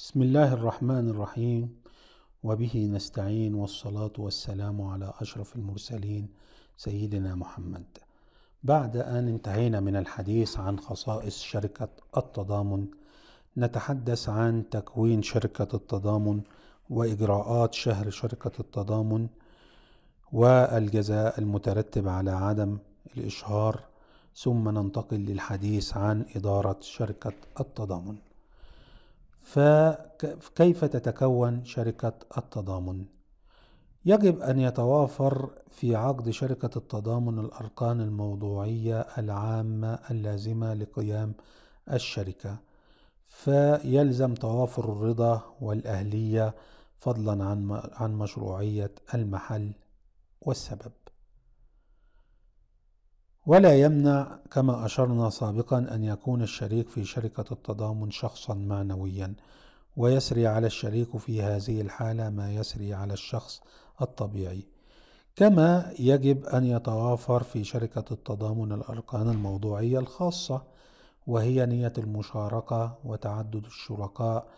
بسم الله الرحمن الرحيم وبه نستعين والصلاة والسلام على أشرف المرسلين سيدنا محمد بعد أن انتهينا من الحديث عن خصائص شركة التضامن نتحدث عن تكوين شركة التضامن وإجراءات شهر شركة التضامن والجزاء المترتب على عدم الإشهار ثم ننتقل للحديث عن إدارة شركة التضامن فكيف تتكون شركة التضامن؟ يجب أن يتوافر في عقد شركة التضامن الأركان الموضوعية العامة اللازمة لقيام الشركة فيلزم توافر الرضا والأهلية فضلا عن مشروعية المحل والسبب ولا يمنع كما أشرنا سابقا أن يكون الشريك في شركة التضامن شخصا معنويا ويسري على الشريك في هذه الحالة ما يسري على الشخص الطبيعي كما يجب أن يتوافر في شركة التضامن الأركان الموضوعية الخاصة وهي نية المشاركة وتعدد الشركاء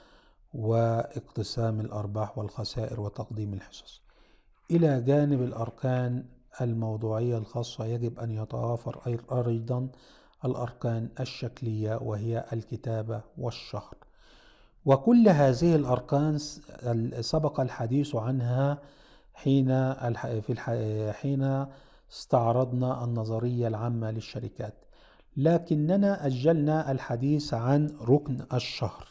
واقتسام الأرباح والخسائر وتقديم الحصص إلى جانب الأركان الموضوعية الخاصة يجب أن يتوافر أيضا الأركان الشكلية وهي الكتابة والشهر وكل هذه الأركان سبق الحديث عنها حين في حين استعرضنا النظرية العامة للشركات لكننا أجلنا الحديث عن ركن الشهر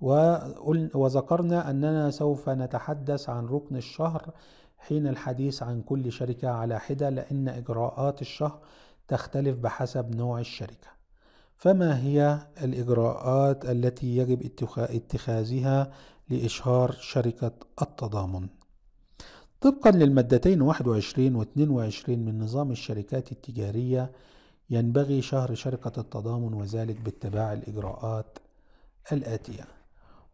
وذكرنا أننا سوف نتحدث عن ركن الشهر حين الحديث عن كل شركة على حدة لأن إجراءات الشهر تختلف بحسب نوع الشركة فما هي الإجراءات التي يجب اتخاذها لإشهار شركة التضامن؟ طبقا للمادتين 21 و 22 من نظام الشركات التجارية ينبغي شهر شركة التضامن وذلك باتباع الإجراءات الآتية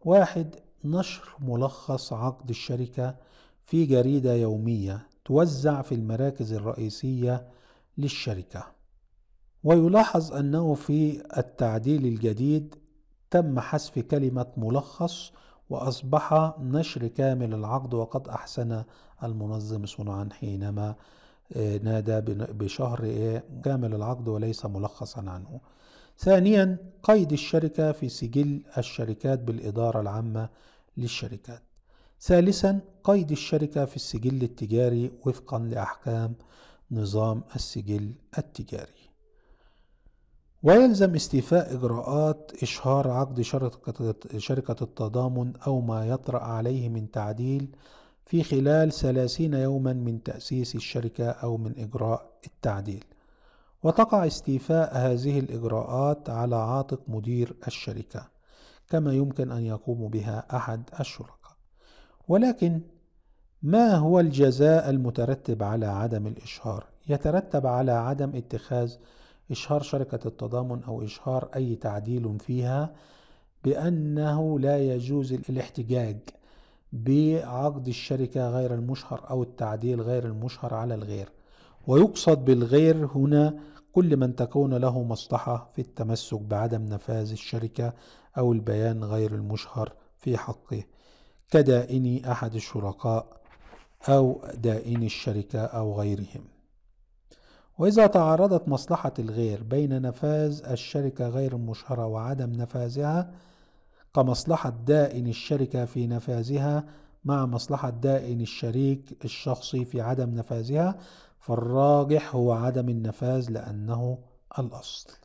واحد نشر ملخص عقد الشركة في جريدة يومية توزع في المراكز الرئيسية للشركة ويلاحظ أنه في التعديل الجديد تم حذف كلمة ملخص وأصبح نشر كامل العقد وقد أحسن المنظم صنعا حينما آه، نادى بشهر آه، كامل العقد وليس ملخصا عنه ثانيا قيد الشركة في سجل الشركات بالإدارة العامة للشركات ثالثا قيد الشركة في السجل التجاري وفقا لأحكام نظام السجل التجاري ويلزم استيفاء إجراءات إشهار عقد شركة التضامن أو ما يطرأ عليه من تعديل في خلال ثلاثين يوما من تأسيس الشركة أو من إجراء التعديل وتقع استيفاء هذه الإجراءات على عاتق مدير الشركة كما يمكن أن يقوم بها أحد الشركاء ولكن ما هو الجزاء المترتب على عدم الإشهار؟ يترتب على عدم اتخاذ إشهار شركة التضامن أو إشهار أي تعديل فيها بأنه لا يجوز الاحتجاج بعقد الشركة غير المشهر أو التعديل غير المشهر على الغير ويقصد بالغير هنا كل من تكون له مصلحة في التمسك بعدم نفاذ الشركة أو البيان غير المشهر في حقه كدائني أحد الشركاء أو دائن الشركة أو غيرهم وإذا تعارضت مصلحة الغير بين نفاذ الشركة غير المشهرة وعدم نفاذها كمصلحة دائن الشركة في نفاذها مع مصلحة دائن الشريك الشخصي في عدم نفاذها فالراجح هو عدم النفاذ لأنه الأصل